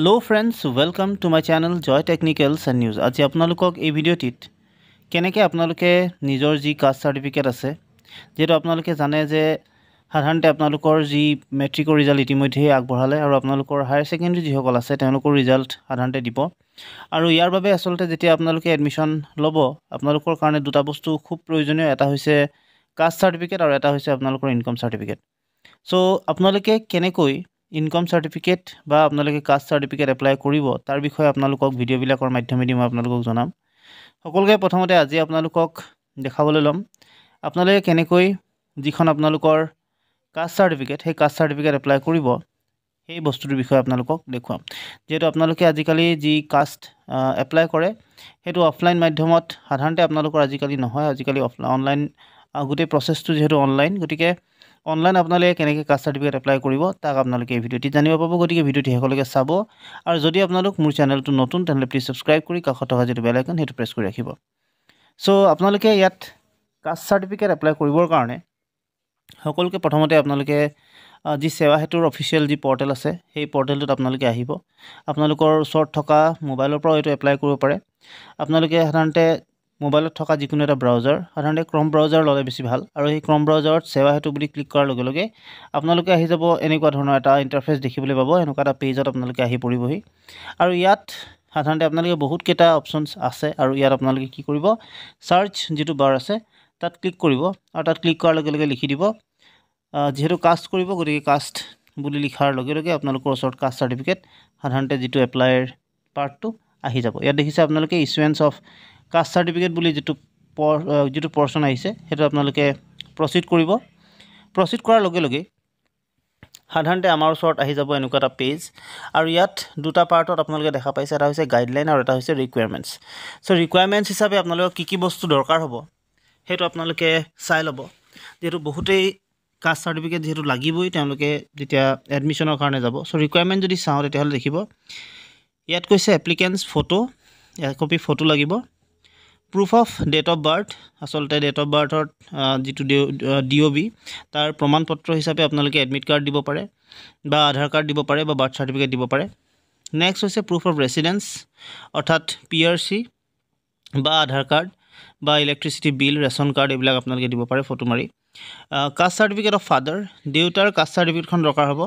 hello' friends welcome to my channel Joy technicals and news আজি আপোনালোকক এই ভিডিঅ'টিত কেনেকৈ আপোনালোকে নিজৰ যি কাষ্ট চাৰ্টিফিকেট আছে যিহেতু আপোনালোকে জানে যে সাধাৰণতে আপোনালোকৰ যি মেট্ৰিকৰ ৰিজাল্ট ইতিমধ্যেই আগবঢ়ালে আৰু আপোনালোকৰ হায়াৰ ছেকেণ্ডেৰী যিসকল আছে তেওঁলোকৰ ৰিজাল্ট সাধাৰণতে দিব আৰু ইয়াৰ বাবে আচলতে যেতিয়া আপোনালোকে এডমিশ্যন ল'ব আপোনালোকৰ কাৰণে দুটা বস্তু খুব প্ৰয়োজনীয় এটা হৈছে কাষ্ট চাৰ্টিফিকেট আৰু এটা হৈছে আপোনালোকৰ ইনকম চাৰ্টিফিকেট ছ' আপোনালোকে কেনেকৈ ইনকম চাৰ্টিফিকেট বা আপোনালোকে কাষ্ট চাৰ্টিফিকেট এপ্লাই কৰিব তাৰ বিষয়ে আপোনালোকক ভিডিঅ'বিলাকৰ মাধ্যমেদি মই আপোনালোকক জনাম সকলোকে প্ৰথমতে আজি আপোনালোকক দেখাবলৈ ল'ম আপোনালোকে কেনেকৈ যিখন আপোনালোকৰ কাষ্ট চাৰ্টিফিকেট সেই কাষ্ট চাৰ্টিফিকেট এপ্লাই কৰিব সেই বস্তুটোৰ বিষয়ে আপোনালোকক দেখুৱাম যিহেতু আপোনালোকে আজিকালি যি কাষ্ট এপ্লাই কৰে সেইটো অফলাইন মাধ্যমত সাধাৰণতে আপোনালোকৰ আজিকালি নহয় আজিকালি অফলাইন অনলাইন গোটেই প্ৰচেছটো যিহেতু অনলাইন গতিকে অনলাইন আপোনালোকে কেনেকৈ কাষ্ট চাৰ্টিফিকেট এপ্লাই কৰিব তাক আপোনালোকে এই ভিডিঅ'টি জানিব পাব গতিকে ভিডিঅ'টি শেষলৈকে চাব আৰু যদি আপোনালোক মোৰ চেনেলটো নতুন তেনেহ'লে প্লিজ ছাবস্ক্ৰাইব কৰি কাষত থকা যিটো বেলাইকন সেইটো প্ৰেছ কৰি ৰাখিব চ' আপোনালোকে ইয়াত কাষ্ট চাৰ্টিফিকেট এপ্লাই কৰিবৰ কাৰণে সকলোকে প্ৰথমতে আপোনালোকে যি সেৱা সেতুৰ অফিচিয়েল যি পৰ্টেল আছে সেই পৰ্টেলটোত আপোনালোকে আহিব আপোনালোকৰ ওচৰত থকা মোবাইলৰ পৰাও এইটো এপ্লাই কৰিব পাৰে আপোনালোকে সাধাৰণতে মোবাইলত থকা যিকোনো এটা ব্ৰাউজাৰ সাধাৰণতে ক্ৰম ব্ৰাউজাৰ ল'লে বেছি ভাল আৰু সেই ক্ৰম ব্ৰাউজাৰত চেৱা সেতু বুলি ক্লিক কৰাৰ লগে লগে আপোনালোকে আহি যাব এনেকুৱা ধৰণৰ এটা ইণ্টাৰফেচ দেখিবলৈ পাব এনেকুৱা এটা পেজত আপোনালোকে আহি পৰিবহি আৰু ইয়াত সাধাৰণতে আপোনালোকে বহুতকেইটা অপশ্যনছ আছে আৰু ইয়াত আপোনালোকে কি কৰিব ছাৰ্চ যিটো বাৰ আছে তাত ক্লিক কৰিব আৰু তাত ক্লিক কৰাৰ লগে লগে লিখি দিব যিহেতু কাষ্ট কৰিব গতিকে কাষ্ট বুলি লিখাৰ লগে লগে আপোনালোকৰ ওচৰত কাষ্ট চাৰ্টিফিকেট সাধাৰণতে যিটো এপ্লাইৰ পাৰ্টটো আহি যাব ইয়াত দেখিছে আপোনালোকে ইছুৱেঞ্চ অফ কাষ্ট চাৰ্টিফিকেট বুলি যিটো যিটো পৰ্চন আহিছে সেইটো আপোনালোকে প্ৰচিড কৰিব প্ৰচিড কৰাৰ লগে লগে সাধাৰণতে আমাৰ ওচৰত আহি যাব এনেকুৱা এটা পেজ আৰু ইয়াত দুটা পাৰ্টত আপোনালোকে দেখা পাইছে এটা হৈছে গাইডলাইন আৰু এটা হৈছে ৰিকুৱাৰমেণ্টছ চ' ৰিকুৱাৰমেণ্টছ হিচাপে আপোনালোকৰ কি কি বস্তু দৰকাৰ হ'ব সেইটো আপোনালোকে চাই ল'ব যিহেতু বহুতেই কাষ্ট চাৰ্টিফিকেট যিহেতু লাগিবই তেওঁলোকে যেতিয়া এডমিশ্যনৰ কাৰণে যাব চ' ৰিকুৱাৰমেণ্ট যদি চাওঁ তেতিয়াহ'লে দেখিব ইয়াত কৈছে এপ্লিকেণ্টছ ফটো কপি ফটো লাগিব proof of date of birth আচলতে ডেট অফ বাৰ্থত যিটো ডি অ' বি তাৰ প্ৰমাণপত্ৰ হিচাপে আপোনালোকে এডমিট কাৰ্ড দিব পাৰে বা আধাৰ কাৰ্ড দিব পাৰে বা বাৰ্থ চাৰ্টিফিকেট দিব পাৰে নেক্সট হৈছে প্ৰুফ অফ ৰেচিডেঞ্চ অৰ্থাৎ পি আৰ চি বা আধাৰ কাৰ্ড বা ইলেক্ট্ৰিচিটি বিল ৰেচন কাৰ্ড এইবিলাক আপোনালোকে দিব পাৰে ফটো মাৰি কাষ্ট চাৰ্টিফিকেট অফ ফাদাৰ দেউতাৰ কাষ্ট চাৰ্টিফিকেটখন দৰকাৰ হ'ব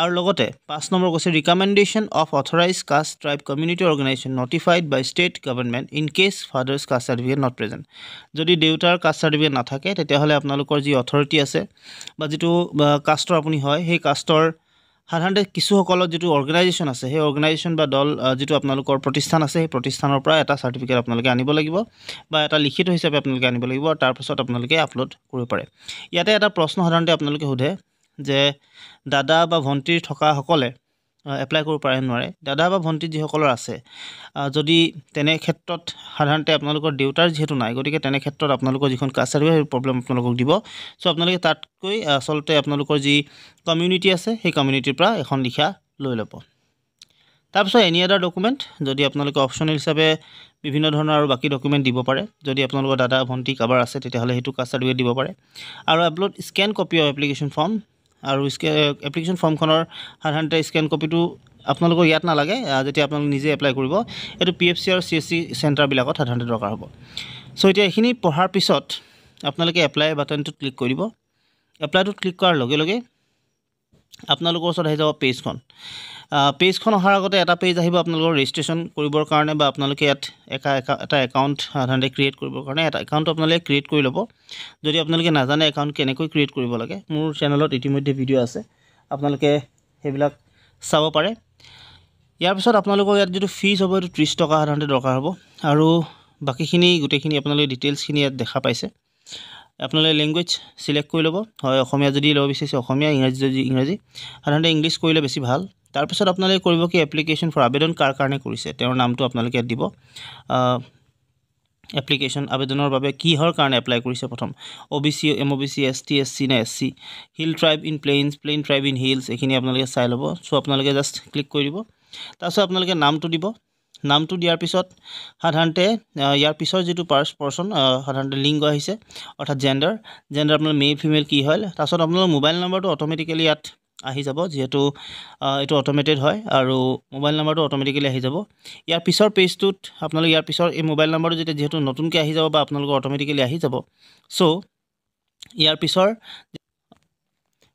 আৰু লগতে পাঁচ নম্বৰ কৈছে recommendation of authorised caste tribe community organisation notified by state government in case father's caste certificate not present যদি দেউতাৰ কাষ্ট চাৰ্টিফিকেট নাথাকে তেতিয়াহ'লে আপোনালোকৰ যি অথৰিটি আছে বা যিটো কাষ্টৰ আপুনি হয় সেই কাষ্টৰ সাধাৰণতে কিছুসকলৰ যিটো অৰ্গেনাইজেশ্যন আছে সেই অৰ্গেনাইজেশ্যন বা দল যিটো আপোনালোকৰ প্ৰতিষ্ঠান আছে সেই প্ৰতিষ্ঠানৰ পৰা এটা চাৰ্টিফিকেট আপোনালোকে আনিব লাগিব বা এটা লিখিত হিচাপে আপোনালোকে আনিব লাগিব আৰু তাৰপাছত আপোনালোকে আপলোড কৰিব পাৰে ইয়াতে এটা প্ৰশ্ন সাধাৰণতে আপোনালোকে সোধে যে দাদা বা ভণ্টি থকাসকলে এপ্লাই কৰিব পাৰে নোৱাৰে দাদা বা ভণ্টি যিসকলৰ আছে যদি তেনে ক্ষেত্ৰত সাধাৰণতে আপোনালোকৰ দেউতাৰ যিহেতু নাই গতিকে তেনে ক্ষেত্ৰত আপোনালোকৰ যিখন কাষ্ট চাৰ্টিফিকেট সেই প্ৰব্লেম আপোনালোকক দিব চ' আপোনালোকে তাতকৈ আচলতে আপোনালোকৰ যি কমিউনিটি আছে সেই কমিউনিটিৰ পৰা এখন লিখা লৈ ল'ব তাৰপিছত এনি আদাৰ ডকুমেণ্ট যদি আপোনালোকে অপশ্যনেল হিচাপে বিভিন্ন ধৰণৰ আৰু বাকী ডকুমেণ্ট দিব পাৰে যদি আপোনালোকৰ দাদা ভণ্টি কাৰোবাৰ আছে তেতিয়াহ'লে সেইটো কাষ্ট চাৰ্টিফিকেট দিব পাৰে আৰু upload scan copy of application form আৰু স্কে এপ্লিকেশ্যন ফৰ্মখনৰ সাধাৰণতে স্কেন কপিটো আপোনালোকৰ ইয়াত নালাগে যেতিয়া আপোনালোকে নিজে এপ্লাই কৰিব এইটো পি এফ চি আৰু চি এছ চি চেণ্টাৰবিলাকত সাধাৰণতে দৰকাৰ হ'ব চ' এতিয়া এইখিনি পঢ়াৰ পিছত আপোনালোকে এপ্লাই বাটনটোত ক্লিক কৰিব এপ্লাইটোত ক্লিক কৰাৰ লগে লগে আপোনালোকৰ ওচৰত আহি যাব পেজখন পেজখন অহাৰ আগতে এটা পেজ আহিব আপোনালোকৰ ৰেজিষ্ট্ৰেশ্যন কৰিবৰ কাৰণে বা আপোনালোকে ইয়াত এটা এটা একাউণ্ট সাধাৰণতে ক্ৰিয়েট কৰিবৰ কাৰণে এটা একাউণ্ট আপোনালোকে ক্ৰিয়েট কৰি ল'ব যদি আপোনালোকে নাজানে একাউণ্ট কেনেকৈ ক্ৰিয়েট কৰিব লাগে মোৰ চেনেলত ইতিমধ্যে ভিডিঅ' আছে আপোনালোকে সেইবিলাক চাব পাৰে ইয়াৰ পিছত আপোনালোকৰ ইয়াত যিটো ফিজ হ'ব সেইটো ত্ৰিছ টকা সাধাৰণতে দৰকাৰ হ'ব আৰু বাকীখিনি গোটেইখিনি আপোনালোকে ডিটেইলছখিনি ইয়াত দেখা পাইছে আপোনালোকে লেংগুৱেজ চিলেক্ট কৰি ল'ব হয় অসমীয়া যদি ল'ব বিচাৰিছে অসমীয়া ইংৰাজী যদি ইংৰাজী সাধাৰণতে ইংলিছ কৰিলে বেছি ভাল তাৰপিছত আপোনালোকে কৰিব কি এপ্লিকেশ্যন ফৰ আবেদন কাৰ কাৰণে কৰিছে তেওঁৰ নামটো আপোনালোকে দিব এপ্লিকেশ্যন আবেদনৰ বাবে কিহৰ কাৰণে এপ্লাই কৰিছে প্ৰথম O' B C M O' B C S T S C নে S C hill tribe in plains plain tribe in hills এইখিনি আপোনালোকে চাই ল'ব চ' আপোনালোকে জাষ্ট ক্লিক কৰি দিব তাৰপিছত আপোনালোকে নামটো দিব নামটো দিয়াৰ পিছত সাধাৰণতে ইয়াৰ পিছৰ যিটো পাৰ্ছ পাৰ্চন সাধাৰণতে লিংগ আহিছে অৰ্থাৎ জেণ্ডাৰ জেণ্ডাৰ আপোনাৰ মেল ফিমেল কি হয় তাৰপিছত আপোনালোকৰ মোবাইল নম্বৰটো অট'মেটিকেলি ইয়াত আহি যাব যিহেতু এইটো অট'মেটেড হয় আৰু মোবাইল নম্বৰটো অট'মেটিকেলি আহি যাব ইয়াৰ পিছৰ পেজটোত আপোনালোকে ইয়াৰ পিছৰ এই মোবাইল নম্বৰটো যেতিয়া যিহেতু নতুনকৈ আহি যাব বা আপোনালোকৰ অট'মেটিকেলি আহি যাব চ' ইয়াৰ পিছৰ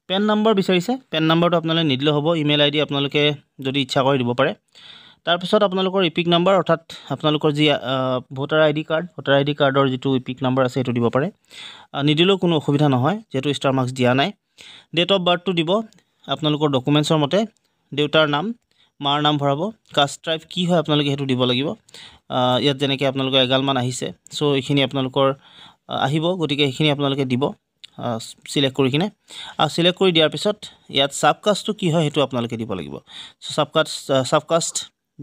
পেন নম্বৰ বিচাৰিছে পেন নম্বৰটো আপোনালোকে নিদিলেও হ'ব ইমেইল আই ডি আপোনালোকে যদি ইচ্ছা কৰি দিব পাৰে তাৰপিছত আপোনালোকৰ ইপিক e নাম্বাৰ অৰ্থাৎ আপোনালোকৰ যি voter ID card voter I D কাৰ্ডৰ যিটো ইপিক e নাম্বাৰ আছে সেইটো দিব পাৰে নিদিলেও কোনো অসুবিধা নহয় যিহেতু ষ্টাৰ মাৰ্কছ দিয়া নাই ডেট অফ বাৰ্থটো দিব আপোনালোকৰ ডকুমেণ্টছৰ মতে দেউতাৰ নাম মাৰ নাম ভৰাব কাষ্ট ট্ৰাইব কি হয় আপোনালোকে সেইটো দিব লাগিব ইয়াত যেনেকৈ আপোনালোকৰ এগালমান আহিছে ছ' এইখিনি আপোনালোকৰ আহিব গতিকে সেইখিনি আপোনালোকে দিব ছিলেক্ট কৰি কিনে আৰু ছিলেক্ট কৰি দিয়াৰ পিছত ইয়াত চাবকাষ্টটো কি হয় সেইটো আপোনালোকে দিব লাগিব ছ' চাবকাষ্ট চাবকাষ্ট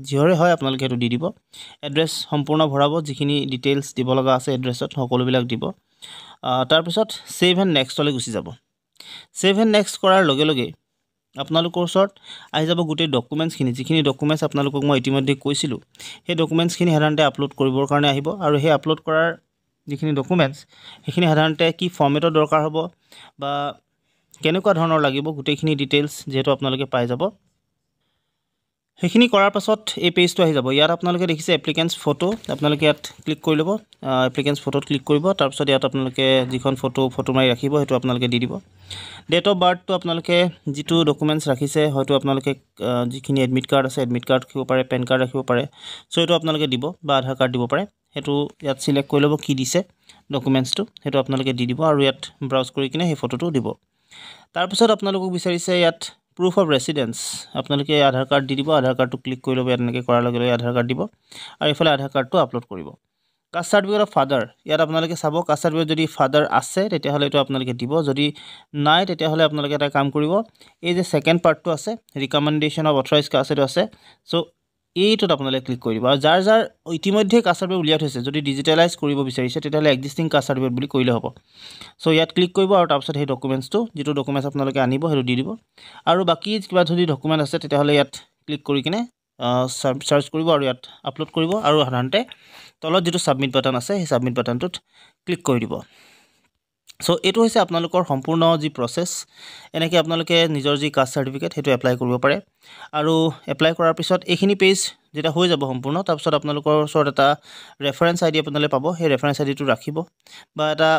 যিহৰে হয় আপোনালোকে সেইটো দি দিব এড্ৰেছ সম্পূৰ্ণ ভৰাব যিখিনি ডিটেইলছ দিব লগা আছে এড্ৰেছত সকলোবিলাক দিব তাৰপিছত ছেভ এণ্ড নেক্সটলৈ গুচি যাব ছেভ এণ্ড নেক্সট কৰাৰ লগে লগে আপোনালোকৰ ওচৰত আহি যাব গোটেই ডকুমেণ্টছখিনি যিখিনি ডকুমেণ্টছ আপোনালোকক মই ইতিমধ্যে কৈছিলোঁ সেই ডকুমেণ্টছখিনি সাধাৰণতে আপলোড কৰিবৰ কাৰণে আহিব আৰু সেই আপলোড কৰাৰ যিখিনি ডকুমেণ্টছ সেইখিনি সাধাৰণতে কি ফৰ্মেটৰ দৰকাৰ হ'ব বা কেনেকুৱা ধৰণৰ লাগিব গোটেইখিনি ডিটেইলছ যিহেতু আপোনালোকে পাই যাব সেইখিনি কৰাৰ পাছত এই পেজটো আহি যাব ইয়াত আপোনালোকে দেখিছে এপ্লিকেঞ্চ ফটো আপোনালোকে ইয়াত ক্লিক কৰি ল'ব এপ্লিকেঞ্চ ফটোত ক্লিক কৰিব তাৰপিছত ইয়াত আপোনালোকে যিখন ফটো ফটো মাৰি ৰাখিব সেইটো আপোনালোকে দি দিব ডেট অফ বাৰ্থটো আপোনালোকে যিটো ডকুমেণ্টছ ৰাখিছে হয়তো আপোনালোকে যিখিনি এডমিট কাৰ্ড আছে এডমিট কাৰ্ড ৰাখিব পাৰে পেন কাৰ্ড ৰাখিব পাৰে চ' সেইটো আপোনালোকে দিব বা আধাৰ কাৰ্ড দিব পাৰে সেইটো ইয়াত চিলেক্ট কৰি ল'ব কি দিছে ডকুমেণ্টছটো সেইটো আপোনালোকে দি দিব আৰু ইয়াত ব্ৰাউজ কৰি কিনে সেই ফটোটো দিব তাৰপিছত আপোনালোকক বিচাৰিছে ইয়াত প্ৰুফ অফ ৰেচিডেঞ্চ আপোনালোকে আধাৰ কাৰ্ড দি দিব আধাৰ কাৰ্ডটো ক্লিক কৰি ল'ব ইয়াত এনেকৈ কৰাৰ লগে লগে আধাৰ কাৰ্ড দিব আৰু এইফালে আধাৰ কাৰ্ডটো আপলোড কৰিব কাষ্ট চাৰ্টিফিকেট অফ ফাদাৰ ইয়াত আপোনালোকে চাব কাষ্ট চাৰ্টিফিকেট যদি ফাদাৰ আছে তেতিয়াহ'লে এইটো আপোনালোকে দিব যদি নাই তেতিয়াহ'লে আপোনালোকে এটা কাম কৰিব এই যে ছেকেণ্ড পাৰ্টটো আছে ৰিকমেণ্ডেশ্যন অফ অথৰাইজ কাষ্ট এইটো আছে চ' এইটোত আপোনালোকে ক্লিক কৰি দিব আৰু যাৰ যাৰ ইতিমধ্যে কাষ্ট চাৰ্ভে উলিয়াই থৈছে যদি ডিজিটেলাইজ কৰিব বিচাৰিছে তেতিয়াহ'লে এক্সিষ্টিং কাষ্ট চাৰ্ভেট বুলি কৰিলে হ'ব চ' ইয়াত ক্লিক কৰিব আৰু তাৰপিছত সেই ডকুমেণ্টছটো যিটো ডকুমেণ্টছ আপোনালোকে আনিব সেইটো দি দিব আৰু বাকী কিবা যদি ডকুমেণ্ট আছে তেতিয়াহ'লে ইয়াত ক্লিক কৰি কিনে চাৰ্চ কৰিব আৰু ইয়াত আপলোড কৰিব আৰু সাধাৰণতে তলত যিটো ছাবমিট বাটন আছে সেই ছাবমিট বাটনটোত ক্লিক কৰি দিব চ' এইটো হৈছে আপোনালোকৰ সম্পূৰ্ণ যি প্ৰচেছ এনেকৈ আপোনালোকে নিজৰ যি কাষ্ট চাৰ্টিফিকেট সেইটো এপ্লাই কৰিব পাৰে আৰু এপ্লাই কৰাৰ পিছত এইখিনি পেজ যেতিয়া হৈ যাব সম্পূৰ্ণ তাৰপিছত আপোনালোকৰ ওচৰত এটা ৰেফাৰেঞ্চ আই ডি আপোনালোকে পাব সেই ৰেফাৰেঞ্চ আই ডিটো ৰাখিব বা এটা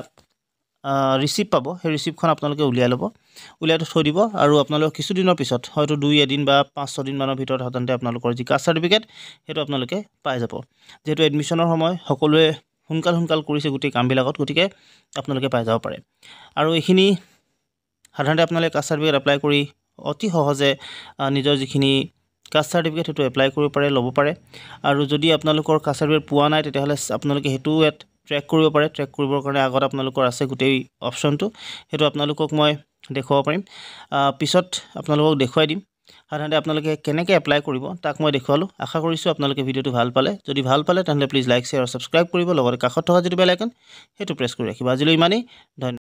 ৰিচিপ্ট পাব সেই ৰিচিপ্টখন আপোনালোকে উলিয়াই ল'ব উলিয়াই থৈ দিব আৰু আপোনালোক কিছুদিনৰ পিছত হয়তো দুই এদিন বা পাঁচ ছদিনমানৰ ভিতৰত সাধাৰণতে আপোনালোকৰ যি কাষ্ট চাৰ্টিফিকেট সেইটো আপোনালোকে পাই যাব যিহেতু এডমিশ্যনৰ সময় সকলোৱে সোনকাল সোনকাল কৰিছে গোটেই কামবিলাকত গতিকে আপোনালোকে পাই যাব পাৰে আৰু এইখিনি সাধাৰণতে আপোনালোকে কাষ্ট চাৰ্টিফিকেট এপ্লাই কৰি অতি সহজে নিজৰ যিখিনি কাষ্ট চাৰ্টিফিকেট সেইটো এপ্লাই কৰিব পাৰে ল'ব পাৰে আৰু যদি আপোনালোকৰ কাষ্ট চাৰ্টিফিকেট পোৱা নাই তেতিয়াহ'লে আপোনালোকে সেইটো ইয়াত ট্ৰেক কৰিব পাৰে ট্ৰেক কৰিবৰ কাৰণে আগত আপোনালোকৰ আছে গোটেই অপশ্যনটো সেইটো আপোনালোকক মই দেখুৱাব পাৰিম পিছত আপোনালোকক দেখুৱাই দিম সাধাৰণতে আপোনালোকে কেনেকৈ এপ্লাই কৰিব তাক মই দেখুৱালোঁ আশা কৰিছোঁ আপোনালোকে ভিডিঅ'টো ভাল পালে যদি ভাল পালে তেনেহ'লে প্লিজ লাইক শ্বেয়াৰ আৰু ছাবস্ক্ৰাইব কৰিব লগতে কাষত থকা যিটো বেলাইকন সেইটো প্ৰেছ কৰি ৰাখিব আজিলৈ ইমানেই ধন্যবাদ